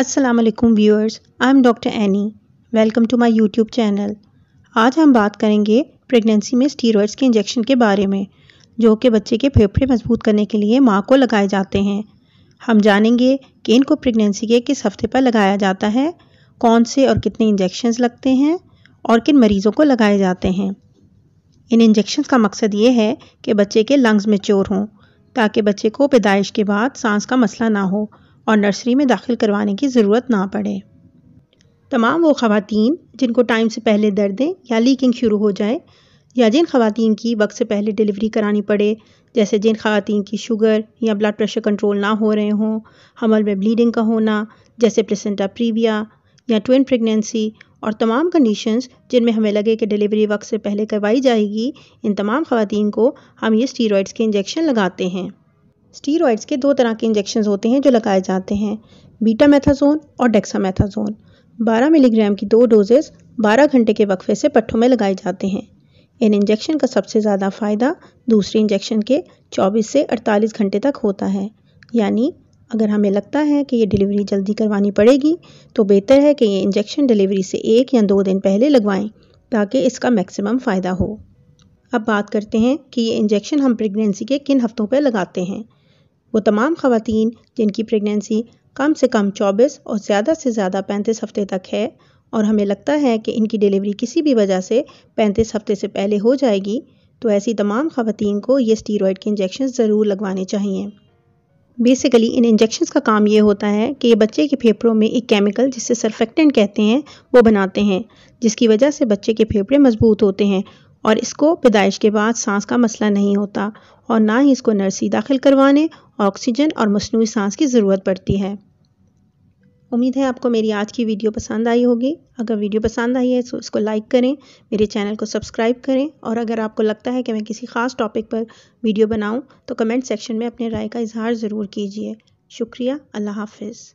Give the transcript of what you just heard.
Aslam viewers I am doctor Annie welcome to my YouTube channel आज हम बात करेंगे प्रेगनेंसी में स्टीरोड्स के इंजेक्शन के बारे में जो कि बच्चे के फेफड़े मजबूत करने के लिए माँ को लगाए जाते हैं हम जानेंगे कि इनको प्रेगनेंसी के किस हफ्ते पर लगाया जाता है कौन से और कितने इंजेक्शन लगते हैं और किन मरीज़ों को लगाए जाते हैं इन इंजेक्शन का मकसद ये है कि बच्चे के लंग्स चोर हों ताकि बच्चे को पैदाइश के बाद सांस का मसला ना हो और नर्सरी में दाखिल करवाने की ज़रूरत ना पड़े तमाम वो ख़वातीन जिनको टाइम से पहले दर्दें या लीकिंग शुरू हो जाए या जिन खातन की वक्त से पहले डिलीवरी करानी पड़े जैसे जिन खातन की शुगर या ब्लड प्रेशर कंट्रोल ना हो रहे हों हमल में ब्लीडिंग का होना जैसे प्लेसेंटा प्रीविया या ट्विन प्रेगनेंसी और तमाम कंडीशंस जिनमें हमें लगे कि डिलीवरी वक्त से पहले करवाई जाएगी इन तमाम खातन को हम ये स्टीरॉइड्स के इंजेक्शन लगाते हैं स्टीरॉइड्स के दो तरह के इंजेक्शन होते हैं जो लगाए जाते हैं बीटा मैथाजोन और डेक्सा मैथाजोन बारह मिलीग्राम की दो डोजेस 12 घंटे के वक्फे से पट्ठों में लगाए जाते हैं इन इंजेक्शन का सबसे ज़्यादा फ़ायदा दूसरे इंजेक्शन के 24 से 48 घंटे तक होता है यानी अगर हमें लगता है कि ये डिलीवरी जल्दी करवानी पड़ेगी तो बेहतर है कि ये इंजेक्शन डिलीवरी से एक या दो दिन पहले लगवाएं ताकि इसका मैक्सिमम फ़ायदा हो अब बात करते हैं कि ये इंजेक्शन हम प्रेगनेंसी के किन हफ्तों पर लगाते हैं वो तमाम खातन जिनकी प्रेगनेंसी कम से कम 24 और ज़्यादा से ज़्यादा 35 हफ़्ते तक है और हमें लगता है कि इनकी डिलीवरी किसी भी वजह से 35 हफ़्ते से पहले हो जाएगी तो ऐसी तमाम खातन को ये स्टीरॉयड के इंजेक्शन ज़रूर लगवाने चाहिए बेसिकली इन इंजेक्शन का काम ये होता है कि ये बच्चे के फेफड़ों में एक केमिकल जिसे सरफेक्टेंट कहते हैं वो बनाते हैं जिसकी वजह से बच्चे के फेफड़े मजबूत होते हैं और इसको पैदाइश के बाद सांस का मसला नहीं होता और ना ही इसको नर्सी दाखिल करवाने ऑक्सीजन और मसनू सांस की ज़रूरत पड़ती है उम्मीद है आपको मेरी आज की वीडियो पसंद आई होगी अगर वीडियो पसंद आई है तो इसको लाइक करें मेरे चैनल को सब्सक्राइब करें और अगर आपको लगता है कि मैं किसी ख़ास टॉपिक पर वीडियो बनाऊं तो कमेंट सेक्शन में अपने राय का इजहार ज़रूर कीजिए शुक्रिया अल्लाह हाफिज़